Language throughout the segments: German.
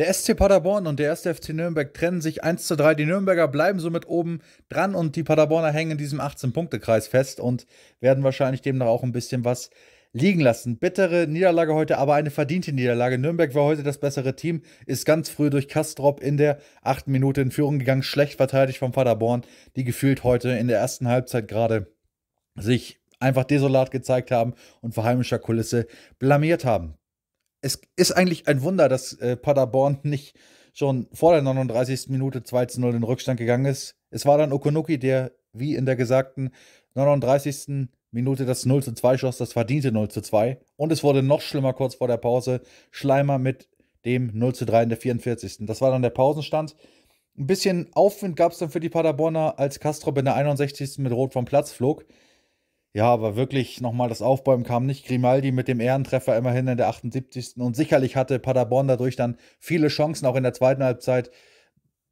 Der SC Paderborn und der 1. FC Nürnberg trennen sich 1 zu 3. Die Nürnberger bleiben somit oben dran und die Paderborner hängen in diesem 18-Punkte-Kreis fest und werden wahrscheinlich demnach auch ein bisschen was liegen lassen. Bittere Niederlage heute, aber eine verdiente Niederlage. Nürnberg war heute das bessere Team, ist ganz früh durch Kastrop in der achten Minute in Führung gegangen, schlecht verteidigt von Paderborn, die gefühlt heute in der ersten Halbzeit gerade sich einfach desolat gezeigt haben und vor heimischer Kulisse blamiert haben es ist eigentlich ein Wunder, dass äh, Paderborn nicht schon vor der 39. Minute 2 zu 0 in Rückstand gegangen ist. Es war dann Okonuki, der wie in der gesagten 39. Minute das 0 zu 2 schoss, das verdiente 0 zu 2. Und es wurde noch schlimmer kurz vor der Pause. Schleimer mit dem 0 zu 3 in der 44. Das war dann der Pausenstand. Ein bisschen Aufwind gab es dann für die Paderborner, als Kastrop in der 61. mit Rot vom Platz flog. Ja, aber wirklich nochmal das Aufbäumen kam nicht. Grimaldi mit dem Ehrentreffer immerhin in der 78. Und sicherlich hatte Paderborn dadurch dann viele Chancen, auch in der zweiten Halbzeit.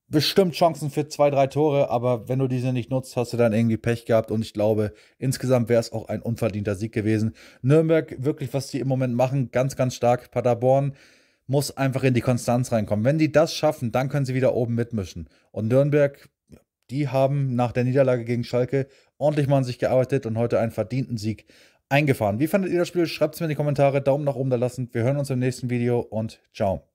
Bestimmt Chancen für zwei, drei Tore, aber wenn du diese nicht nutzt, hast du dann irgendwie Pech gehabt. Und ich glaube, insgesamt wäre es auch ein unverdienter Sieg gewesen. Nürnberg, wirklich, was sie im Moment machen, ganz, ganz stark. Paderborn muss einfach in die Konstanz reinkommen. Wenn die das schaffen, dann können sie wieder oben mitmischen. Und Nürnberg die haben nach der Niederlage gegen Schalke ordentlich mal an sich gearbeitet und heute einen verdienten Sieg eingefahren. Wie fandet ihr das Spiel? Schreibt es mir in die Kommentare. Daumen nach oben da lassen. Wir hören uns im nächsten Video und ciao.